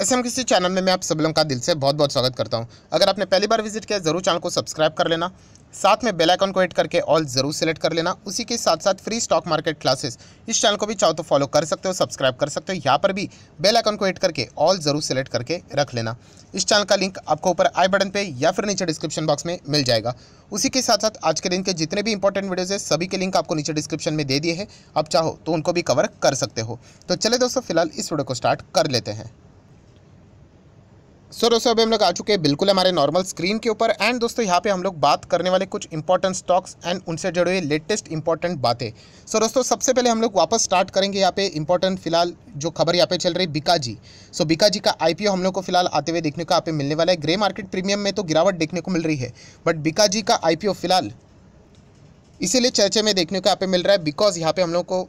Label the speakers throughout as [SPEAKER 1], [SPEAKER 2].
[SPEAKER 1] S M किसी channel में मैं आप सब लोगों का दिल से बहुत बहुत स्वागत करता हूं अगर आपने पहली बार विजिट किया ज़रूर चैनल को सब्सक्राइब कर लेना साथ में बेल आइकन को हिट करके ऑल ज़रूर सेलेक्ट कर लेना उसी के साथ साथ फ्री स्टॉक मार्केट क्लासेस इस चैनल को भी चाहो तो फॉलो कर सकते हो सब्सक्राइब कर सकते हो यहाँ पर भी बेल आइकन को हिट करके ऑल ज़रूर सेलेक्ट करके रख लेना इस चैनल का लिंक आपको ऊपर आई बटन पे या फिर नीचे डिस्क्रिप्शन बॉक्स में मिल जाएगा उसी के साथ साथ आज के दिन के जितने भी इंपॉर्टेंट वीडियोज़ है सभी के लिंक आपको नीचे डिस्क्रिप्शन में दे दिए हैं आप चाहो तो उनको भी कवर कर सकते हो तो चले दोस्तों फिलहाल इस वीडियो को स्टार्ट कर लेते हैं सो so, दोस्तों अभी हम लोग आ चुके हैं बिल्कुल हमारे नॉर्मल स्क्रीन के ऊपर एंड दोस्तों यहाँ पे हम लोग बात करने वाले कुछ इंपॉर्टेंट स्टॉक्स एंड उनसे जुड़े हुए लेटेस्ट इंपॉर्टेंट बातें सो so, दोस्तों सबसे पहले हम लोग वापस स्टार्ट करेंगे यहाँ पे इंपॉर्टेंट फिलहाल जो खबर यहाँ पे चल रही बिकाजी सो so, बिकाजी का आई हम लोग को फिलहाल आते हुए देखने को यहाँ पे मिलने वाला है ग्रे मार्केट प्रीमियम में तो गिरावट देखने को मिल रही है बट बिकाजी का आई फिलहाल इसीलिए चर्चे में देखने को यहाँ पे मिल रहा है बिकॉज यहाँ पे हम लोग को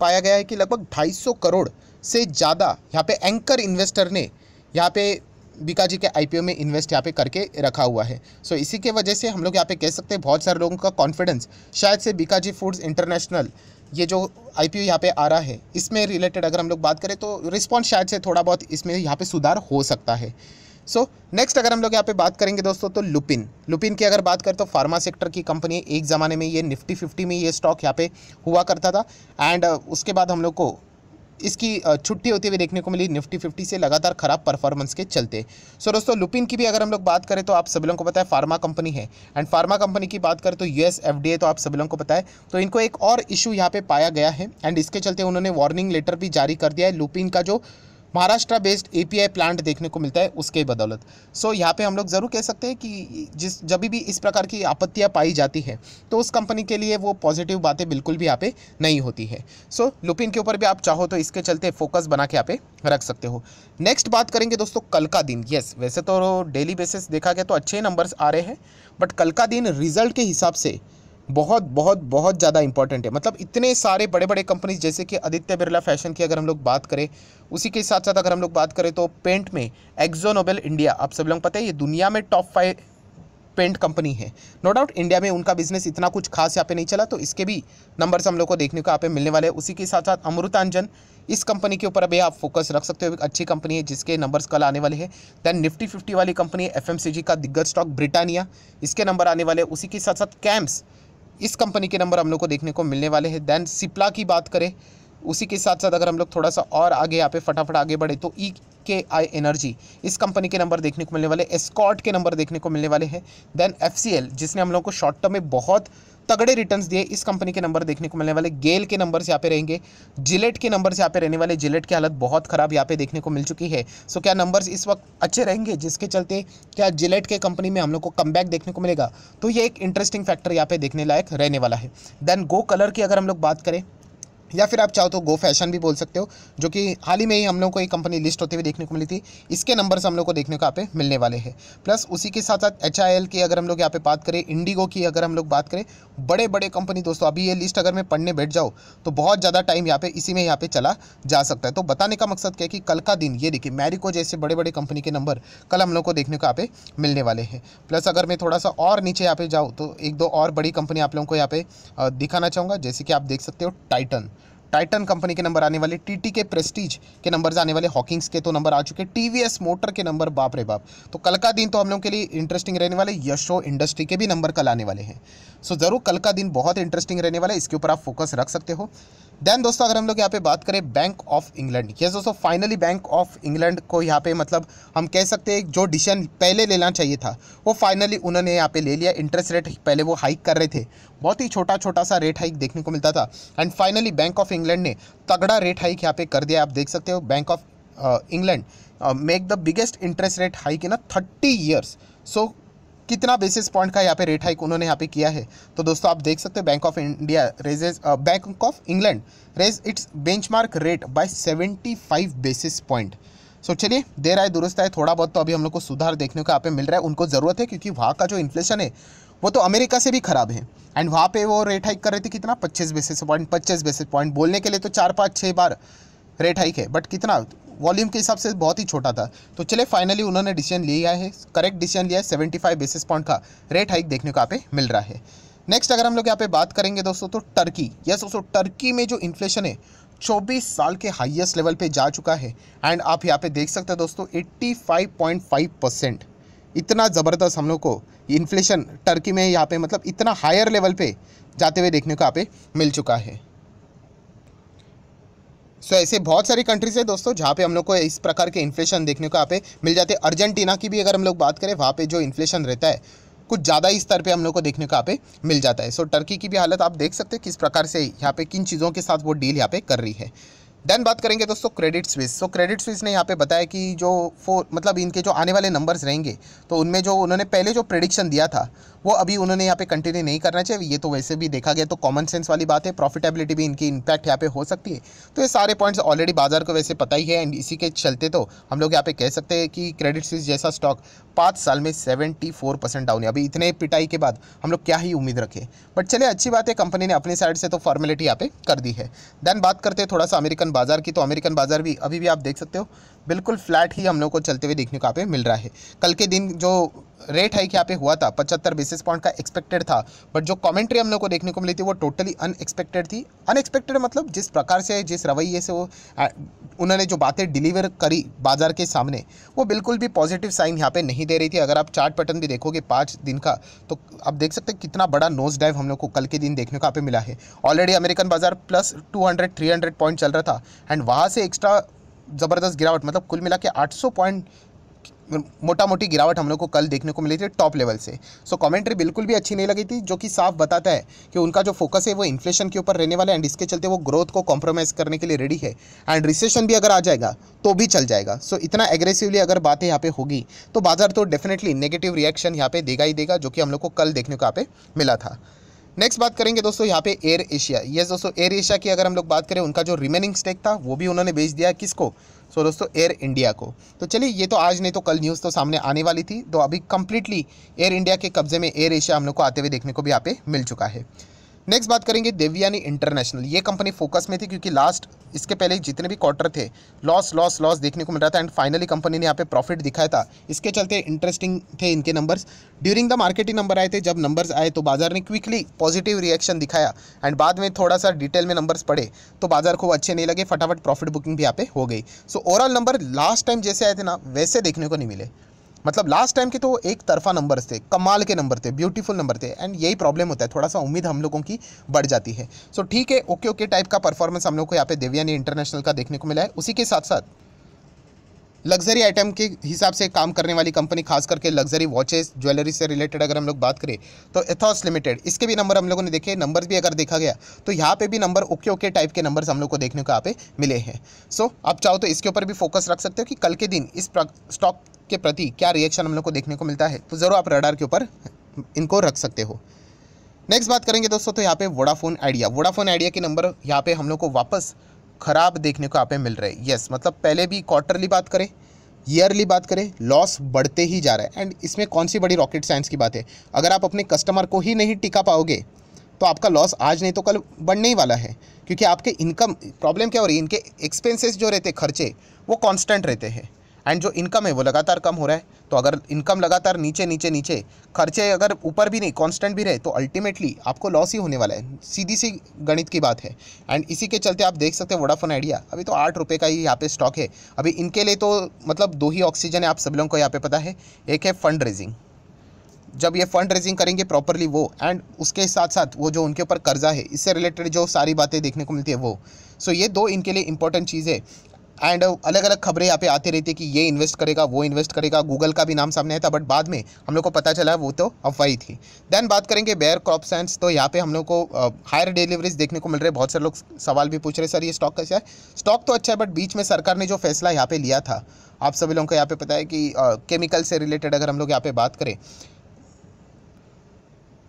[SPEAKER 1] पाया गया है कि लगभग ढाई करोड़ से ज़्यादा यहाँ पे एंकर इन्वेस्टर ने यहाँ पे बीका जी के आईपीओ में इन्वेस्ट यहाँ पे करके रखा हुआ है सो so, इसी के वजह से हम लोग यहाँ पे कह सकते हैं बहुत सारे लोगों का कॉन्फिडेंस शायद से बीका जी फूड्स इंटरनेशनल ये जो आई पी यहाँ पे आ रहा है इसमें रिलेटेड अगर हम लोग बात करें तो रिस्पॉन्स शायद से थोड़ा बहुत इसमें यहाँ पर सुधार हो सकता है सो so, नेक्स्ट अगर हम लोग यहाँ पे बात करेंगे दोस्तों तो लुपिन लुपिन की अगर बात करें तो फार्मा सेक्टर की कंपनी एक ज़माने में ये निफ्टी फिफ्टी में ये स्टॉक यहाँ पे हुआ करता था एंड उसके बाद हम लोग को इसकी छुट्टी होती हुई देखने को मिली निफ्टी फिफ्टी से लगातार खराब परफॉर्मेंस के चलते सो दोस्तों लुपिन की भी अगर हम लोग बात करें तो आप सभी लोगों को पता है फार्मा कंपनी है एंड फार्मा कंपनी की बात करें तो यूएस एफडीए तो आप सभी लोगों को पता है तो इनको एक और इशू यहाँ पे पाया गया है एंड इसके चलते उन्होंने वार्निंग लेटर भी जारी कर दिया है लुपिन का जो महाराष्ट्र बेस्ड एपीआई प्लांट देखने को मिलता है उसके बदौलत सो यहाँ पे हम लोग ज़रूर कह सकते हैं कि जिस जब भी इस प्रकार की आपत्तियाँ पाई जाती है तो उस कंपनी के लिए वो पॉजिटिव बातें बिल्कुल भी यहाँ पे नहीं होती है सो लुपिन के ऊपर भी आप चाहो तो इसके चलते फोकस बना के यहाँ पे रख सकते हो नेक्स्ट बात करेंगे दोस्तों कल का दिन yes, वैसे तो डेली बेसिस देखा गया तो अच्छे नंबर्स आ रहे हैं बट कल का दिन रिजल्ट के हिसाब से बहुत बहुत बहुत ज़्यादा इंपॉर्टेंट है मतलब इतने सारे बड़े बड़े कंपनीज जैसे कि आदित्य बिरला फैशन की अगर हम लोग बात करें उसी के साथ साथ अगर हम लोग बात करें तो पेंट में एक्जो नोबेल इंडिया आप सब लोग पता है ये दुनिया में टॉप फाइव पेंट कंपनी है नो डाउट इंडिया में उनका बिजनेस इतना कुछ खास यहाँ पे नहीं चला तो इसके भी नंबर्स हम लोग को देखने को यहाँ पे मिलने वाले हैं उसी के साथ साथ अमृतांजन इस कंपनी के ऊपर अभी आप फोकस रख सकते हो एक अच्छी कंपनी है जिसके नंबर्स कल आने वाले हैं दैन निफ्टी फिफ्टी वाली कंपनी एफ का दिग्गज स्टॉक ब्रिटानिया इसके नंबर आने वाले उसी के साथ साथ कैम्प्स इस कंपनी के नंबर हम लोग को देखने को मिलने वाले हैं देन सिप्ला की बात करें उसी के साथ साथ अगर हम लोग थोड़ा सा और आगे यहाँ पे फटाफट आगे बढ़े तो ई के आई एनर्जी इस कंपनी के नंबर देखने को मिलने वाले एस्कॉट के नंबर देखने को मिलने वाले हैं देन एफ जिसने हम लोग को शॉर्ट टर्म में बहुत तगड़े रिटर्न दिए इस कंपनी के नंबर देखने को मिलने वाले गेल के नंबर यहाँ पे रहेंगे जिलेट के नंबर यहाँ पे रहने वाले जिलेट की हालत बहुत ख़राब यहाँ पे देखने को मिल चुकी है सो क्या नंबर्स इस वक्त अच्छे रहेंगे जिसके चलते क्या जिलेट के कंपनी में हम लोग को कम देखने को मिलेगा तो ये एक इंटरेस्टिंग फैक्टर यहाँ पे देखने लायक रहने वाला है देन गो कलर की अगर हम लोग बात करें या फिर आप चाहो तो गो फैशन भी बोल सकते हो जो कि हाल ही में ही हम लोग को एक कंपनी लिस्ट होती हुई देखने को मिली थी इसके नंबर्स हम लोग को देखने को यहाँ पे मिलने वाले हैं प्लस उसी के साथ साथ एच की अगर हम लोग यहाँ पे बात करें इंडिगो की अगर हम लोग बात करें बड़े बड़े कंपनी दोस्तों अभी ये लिस्ट अगर मैं पढ़ने बैठ जाऊँ तो बहुत ज़्यादा टाइम यहाँ पे इसी में यहाँ पे चला जा सकता है तो बताने का मकसद क्या है कि कल का दिन ये देखिए मैरिको जैसे बड़े बड़े कंपनी के नंबर कल हम लोग को देखने को यहाँ पे मिलने वाले हैं प्लस अगर मैं थोड़ा सा और नीचे यहाँ पे जाऊँ तो एक दो और बड़ी कंपनी आप लोगों को यहाँ पे दिखाना चाहूँगा जैसे कि आप देख सकते हो टाइटन टाइटन कंपनी के नंबर आने वाले टीटी के प्रेस्टीज के नंबर आने वाले हॉकिंग्स के तो नंबर आ चुके टीवीएस मोटर के नंबर बाप रे बाप तो कल का दिन तो हम लोग के लिए इंटरेस्टिंग रहने वाले यशो इंडस्ट्री के भी नंबर कल आने वाले हैं सो so, ज़रूर कल का दिन बहुत इंटरेस्टिंग रहने वाला है इसके ऊपर आप फोकस रख सकते हो देन दोस्तों अगर हम लोग यहाँ पे बात करें बैंक ऑफ इंग्लैंड यस दोस्तों फाइनली बैंक ऑफ इंग्लैंड को यहाँ पे मतलब हम कह सकते हैं जो डिसीजन पहले लेना चाहिए था वो फाइनली उन्होंने यहाँ पे ले लिया इंटरेस्ट रेट पहले वो हाइक कर रहे थे बहुत ही छोटा छोटा सा रेट हाइक देखने को मिलता था and finally Bank of England England ने तगड़ा रेट हाइक यहाँ पे कर दिया आप देख सकते हो Bank of England make the biggest interest rate hike in thirty years so कितना बेसिस पॉइंट का यहाँ पे रेट हाइक उन्होंने यहाँ पे किया है तो दोस्तों आप देख सकते हो Bank of India raises Bank of England raise its benchmark rate by 75 basis point so चलिए देर आए दुरुस्त आए थोड़ा बहुत तो अभी हम लोग को सुधार देखने को यहाँ पे मिल रहा है उनको ज़रूरत है क्योंकि वहाँ का जो इन्फ्लेशन है वो तो अमेरिका से भी ख़राब है एंड वहाँ पे वो रेट हाइक कर रहे थे कितना पच्चीस बेसिस पॉइंट पच्चीस बेसिस पॉइंट बोलने के लिए तो चार पाँच छः बार रेट हाइक है बट कितना वॉल्यूम के हिसाब से बहुत ही छोटा था तो चले फाइनली उन्होंने डिसीजन लिया है करेक्ट डिसीजन लिया है सेवेंटी फाइव बेसिस पॉइंट का रेट हाइक देखने को यहाँ पे मिल रहा है नेक्स्ट अगर हम लोग यहाँ पे बात करेंगे दोस्तों तो टर्की यस दोस्तों टर्की में जो इन्फ्लेशन है चौबीस साल के हाइएस्ट लेवल पर जा चुका है एंड आप यहाँ पे देख सकते हैं दोस्तों एट्टी परसेंट इतना ज़बरदस्त हम लोग को इन्फ्लेशन टर्की में यहाँ पे मतलब इतना हायर लेवल पे जाते हुए देखने को यहाँ पे मिल चुका है सो so, ऐसे बहुत सारी कंट्रीज़ है दोस्तों जहाँ पे हम लोग को इस प्रकार के इन्फ्लेशन देखने को यहाँ पे मिल जाते हैं अर्जेंटीना की भी अगर हम लोग बात करें वहाँ पे जो इन्फ्लेशन रहता है कुछ ज़्यादा ही स्तर पे हम लोग को देखने को यहाँ पे मिल जाता है सो so, टर्की की भी हालत आप देख सकते हैं किस प्रकार से यहाँ पे किन चीज़ों के साथ वो डील यहाँ पे कर रही है देन बात करेंगे दोस्तों Credit Suisse so Credit Suisse ने यहाँ पे बताया कि जो फोर मतलब इनके जो आने वाले नंबर्स रहेंगे तो उनमें जो उन्होंने पहले जो प्रडिक्शन दिया था वो अभी उन्होंने यहाँ पे कंटिन्यू नहीं करना चाहिए ये तो वैसे भी देखा गया तो कॉमन सेंस वाली बात है प्रॉफिटेबिलिटी भी इनकी इम्पैक्ट यहाँ पे हो सकती है तो ये सारे पॉइंट्स ऑलरेडी बाजार को वैसे पता ही है एंड इसी के चलते तो हम लोग यहाँ पे कह सकते हैं कि क्रेडिट स्विस जैसा स्टॉक पाँच साल में सेवेंटी फोर परसेंट डाउन है अभी इतने पिटाई के बाद हम लोग क्या ही उम्मीद रखें बट चलिए अच्छी बात है कंपनी ने अपनी साइड से तो फॉर्मेलिटी यहाँ पे कर दी है देन बात करते हैं थोड़ा सा अमेरिकन बाज़ार की तो अमेरिकन बाज़ार भी अभी भी आप देख सकते हो बिल्कुल फ्लैट ही हम लोग को चलते हुए देखने को आप मिल रहा है कल के दिन जो रेट हाइक यहाँ पे हुआ था पचहत्तर बेसिस पॉइंट का एक्सपेक्टेड था बट जो कमेंट्री हम लोग को देखने को मिली थी वो टोटली अनएक्सपेक्टेड थी अनएक्सपेक्टेड मतलब जिस प्रकार से जिस रवैये से वो उन्होंने जो बातें डिलीवर करी बाजार के सामने वो बिल्कुल भी पॉजिटिव साइन यहाँ पे नहीं दे रही थी अगर आप चार्ट पैटर्न भी देखोगे पाँच दिन का तो आप देख सकते हैं कितना बड़ा नोज डाइव हम लोग को कल के दिन देखने को यहाँ पे मिला है ऑलरेडी अमेरिकन बाजार प्लस टू हंड्रेड पॉइंट चल रहा था एंड वहाँ से एक्स्ट्रा ज़बरदस्त गिरावट मतलब कुल मिला के 800 पॉइंट मोटा मोटी गिरावट हम लोग को कल देखने को मिली थी टॉप लेवल से सो so, कमेंट्री बिल्कुल भी अच्छी नहीं लगी थी जो कि साफ बताता है कि उनका जो फोकस है वो इन्फ्लेशन के ऊपर रहने वाला है एंड इसके चलते वो ग्रोथ को कॉम्प्रोमाइज़ करने के लिए रेडी है एंड रिसेशन भी अगर आ जाएगा तो भी चल जाएगा सो so, इतना एग्रेसिवली अगर बातें यहाँ पे होगी तो बाजार तो डेफिनेटली नेगेटिव रिएक्शन यहाँ पे देगा ही देगा जो कि हम लोग को कल देखने को यहाँ पे मिला था नेक्स्ट बात करेंगे दोस्तों यहाँ पे एयर एशिया ये दोस्तों एयर एशिया की अगर हम लोग बात करें उनका जो रिमेनिंग स्टेक था वो भी उन्होंने बेच दिया किसको सो दोस्तों एयर इंडिया को तो चलिए ये तो आज नहीं तो कल न्यूज़ तो सामने आने वाली थी तो अभी कंप्लीटली एयर इंडिया के कब्जे में एयर एशिया हम लोग को आते हुए देखने को भी यहाँ पे मिल चुका है नेक्स्ट बात करेंगे देवयानी इंटरनेशनल ये कंपनी फोकस में थी क्योंकि लास्ट इसके पहले जितने भी क्वार्टर थे लॉस लॉस लॉस देखने को मिल रहा था एंड फाइनली कंपनी ने यहाँ पे प्रॉफिट दिखाया था इसके चलते इंटरेस्टिंग थे इनके numbers during the marketing number आए थे जब नंबर्स आए तो बाजार ने क्विकली पॉजिटिव रिएक्शन दिखाया एंड बाद में थोड़ा सा डिटेल में नंबर्स पड़े तो बाजार को अच्छे नहीं लगे फटाफट प्रॉफिट बुकिंग भी यहाँ पे हो गई so overall number last time जैसे आए थे ना वैसे देखने को नहीं मिले मतलब लास्ट टाइम के तो एक तरफा नंबर थे कमाल के नंबर थे ब्यूटीफुल नंबर थे एंड यही प्रॉब्लम होता है थोड़ा सा उम्मीद हम लोगों की बढ़ जाती है सो ठीक है ओके ओके टाइप का परफॉर्मेंस हम लोग को यहाँ पे देवयानी इंटरनेशनल का देखने को मिला है उसी के साथ साथ लग्जरी आइटम के हिसाब से काम करने वाली कंपनी खास करके लग्जरी वॉचेस ज्वेलरी से रिलेटेड अगर हम लोग बात करें तो एथॉस लिमिटेड इसके भी नंबर हम लोगों ने देखे नंबर भी अगर देखा गया तो यहाँ पे भी नंबर ओके ओके टाइप के नंबर हम लोग को देखने को यहाँ पे मिले हैं सो so, आप चाहो तो इसके ऊपर भी फोकस रख सकते हो कि कल के दिन इस स्टॉक के प्रति क्या रिएक्शन हम लोग को देखने को मिलता है तो ज़रूर आप रडार के ऊपर इनको रख सकते हो नेक्स्ट बात करेंगे दोस्तों तो यहाँ पे वोडाफोन आइडिया वोडाफोन आइडिया के नंबर यहाँ पे हम लोग को वापस ख़राब देखने को आप मिल रहे हैं यस मतलब पहले भी क्वार्टरली बात करें ईयरली बात करें लॉस बढ़ते ही जा रहा है एंड इसमें कौन सी बड़ी रॉकेट साइंस की बात है अगर आप अपने कस्टमर को ही नहीं टिका पाओगे तो आपका लॉस आज नहीं तो कल बढ़ने ही वाला है क्योंकि आपके इनकम प्रॉब्लम क्या हो रही है इनके एक्सपेंसेस जो रहते खर्चे वो कांस्टेंट रहते हैं एंड जो इनकम है वो लगातार कम हो रहा है तो अगर इनकम लगातार नीचे नीचे नीचे खर्चे अगर ऊपर भी नहीं कांस्टेंट भी रहे तो अल्टीमेटली आपको लॉस ही होने वाला है सीधी सी गणित की बात है एंड इसी के चलते आप देख सकते हैं वोडाफोन आइडिया अभी तो आठ रुपये का ही यहाँ पे स्टॉक है अभी इनके लिए तो मतलब दो ही ऑक्सीजन है आप सब लोगों को यहाँ पे पता है एक है फंड रेजिंग जब ये फंड रेजिंग करेंगे प्रॉपरली वो एंड उसके साथ साथ वो जो उनके ऊपर कर्जा है इससे रिलेटेड जो सारी बातें देखने को मिलती है वो सो so ये दो इनके लिए इंपॉर्टेंट चीज़ है एंड uh, अलग अलग खबरें यहाँ पे आती रहती है कि ये इन्वेस्ट करेगा वो इन्वेस्ट करेगा गूगल का भी नाम सामने आया था बट बाद में हम लोग को पता चला वो तो अफवाही थी देन बात करेंगे बेयर क्रॉप साइंस तो यहाँ पे हम लोग को हायर uh, डिलीवरीज देखने को मिल रहे बहुत सारे लोग सवाल भी पूछ रहे सर ये स्टॉक कैसा है स्टॉक तो अच्छा है बट बीच में सरकार ने जो फैसला यहाँ पर लिया था आप सभी लोगों को यहाँ पे पता है कि केमिकल uh, से रिलेटेड अगर हम लोग यहाँ पे बात करें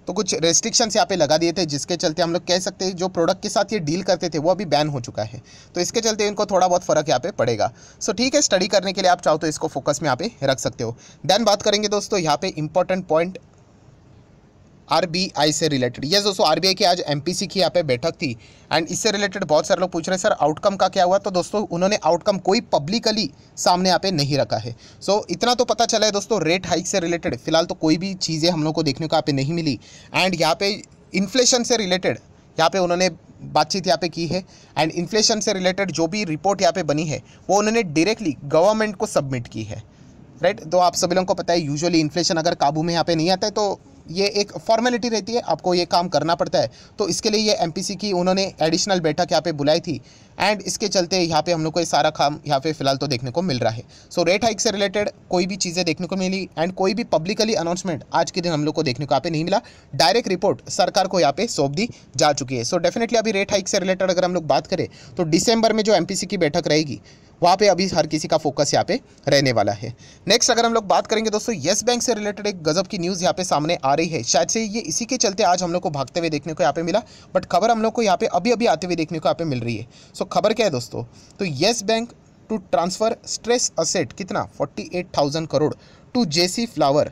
[SPEAKER 1] तो कुछ रेस्ट्रिक्शंस यहाँ पे लगा दिए थे जिसके चलते हम लोग कह सकते हैं जो प्रोडक्ट के साथ ये डील करते थे वो अभी बैन हो चुका है तो इसके चलते इनको थोड़ा बहुत फ़र्क यहाँ पे पड़ेगा सो ठीक है स्टडी करने के लिए आप चाहो तो इसको फोकस में यहाँ पे रख सकते हो देन बात करेंगे दोस्तों यहाँ पे इंपॉर्टेंट पॉइंट आरबीआई से रिलेटेड यस दोस्तों आरबीआई की आज एमपीसी की यहाँ पे बैठक थी एंड इससे रिलेटेड बहुत सारे लोग पूछ रहे हैं सर आउटकम का क्या हुआ तो दोस्तों उन्होंने आउटकम कोई पब्लिकली सामने यहाँ पे नहीं रखा है सो so, इतना तो पता चला है दोस्तों रेट हाइक से रिलेटेड फिलहाल तो कोई भी चीज़ें हम लोग को देखने को यहाँ पे नहीं मिली एंड यहाँ पे इन्फ्लेशन से रिलेटेड यहाँ पे उन्होंने बातचीत यहाँ पे की है एंड इन्फ्लेशन से रिलेटेड जो भी रिपोर्ट यहाँ पे बनी है वो उन्होंने डायरेक्टली गवर्नमेंट को सबमिट की है राइट तो आप सभी लोगों को पता है यूजुअली इन्फ्लेशन अगर काबू में यहाँ पे नहीं आता है तो ये एक फॉर्मेलिटी रहती है आपको ये काम करना पड़ता है तो इसके लिए ये एम की उन्होंने एडिशनल बैठक यहाँ पे बुलाई थी एंड इसके चलते यहाँ पे हम लोग को ये सारा काम यहाँ पे फिलहाल तो देखने को मिल रहा है सो रेट हाइक से रिलेटेड कोई भी चीज़ें देखने को मिली एंड कोई भी पब्लिकली अनाउंसमेंट आज के दिन हम लोग को देखने को यहाँ पे नहीं मिला डायरेक्ट रिपोर्ट सरकार को यहाँ पे सौंप दी जा चुकी है सो so डेफिनेटली अभी रेट हाइक से रिलेटेड अगर हम लोग बात करें तो डिसम्बर में जो एम की बैठक रहेगी वहाँ पे अभी हर किसी का फोकस यहाँ पे रहने वाला है नेक्स्ट अगर हम लोग बात करेंगे दोस्तों येस बैंक से रिलेटेड एक गजब की न्यूज़ यहाँ पे सामने आ रही है शायद से ये इसी के चलते आज हम लोग को भागते हुए देखने को यहाँ पे मिला बट खबर हम लोग को यहाँ पे अभी अभी आते हुए देखने को यहाँ पे मिल रही है सो खबर क्या है दोस्तों तो Yes Bank to transfer stress asset कितना forty crore to J Flowers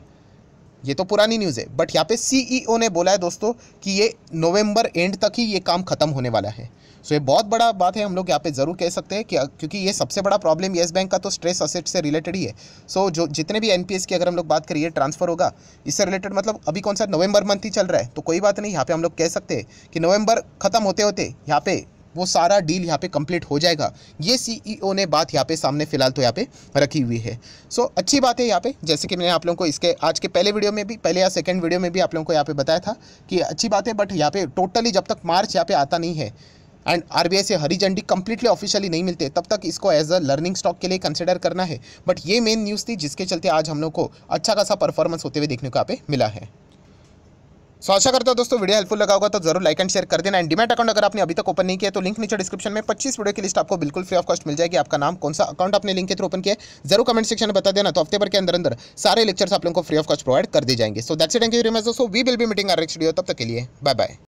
[SPEAKER 1] ये तो पुरानी न्यूज़ है बट यहाँ पे सीईओ e ने बोला है दोस्तों कि ये नवंबर एंड तक ही ये काम खत्म होने वाला है सो ये बहुत बड़ा बात है हम लोग यहाँ पे ज़रूर कह सकते हैं कि क्योंकि ये सबसे बड़ा प्रॉब्लम येस बैंक का तो स्ट्रेस असेट से रिलेटेड ही है सो so, जो जितने भी एन की अगर हम लोग बात करिए ट्रांसफ़र होगा इससे रिलेटेड मतलब अभी कौन सा नवंबर मंथ ही चल रहा है तो कोई बात नहीं यहाँ पे हम लोग कह सकते हैं कि नवंबर ख़त्म होते होते यहाँ पे वो सारा डील यहाँ पे कंप्लीट हो जाएगा ये सीईओ e ने बात यहाँ पे सामने फिलहाल तो यहाँ पे रखी हुई है सो so, अच्छी बात है यहाँ पे जैसे कि मैंने आप लोगों को इसके आज के पहले वीडियो में भी पहले या सेकंड वीडियो में भी आप लोगों को यहाँ पे बताया था कि अच्छी बात है बट यहाँ पे टोटली जब तक मार्च यहाँ पे आता नहीं है एंड आर से हरी झंडी कंप्लीटली ऑफिशियली नहीं मिलते तब तक इसको एज अ लर्निंग स्टॉक के लिए कंसिडर करना है बट ये मेन न्यूज़ थी जिसके चलते आज हम लोग को अच्छा खासा परफॉर्मेंस होते हुए देखने को आप मिला है सो आशा करता हूँ दोस्तों वीडियो हेल्पफुल लगा होगा तो जरूर लाइक एंड शेयर कर देना एंड डिमेट अकाउंट अगर आपने अभी तक ओपन नहीं किया तो लिंक नीचे डिस्क्रिप्शन में 25 वीडियो की लिस्ट आपको बिल्कुल फ्री ऑफ कॉस्ट मिल जाएगी आपका नाम कौन सा अकाउंट आपने लिंक के थ्रू ओपन किया जरूर कमेंट सेक्शन में बता देना तो हफ्ते भर के अंदर अंदर सारे लेक्चर्स आप लोगों को फ्री ऑफ कॉस्ट प्रोवाइड कर दिए जाएंगे सो दैट्स से थैंक यू वेरी मच दोस्तों we will be meeting our next video तब तक के लिए बाय बाय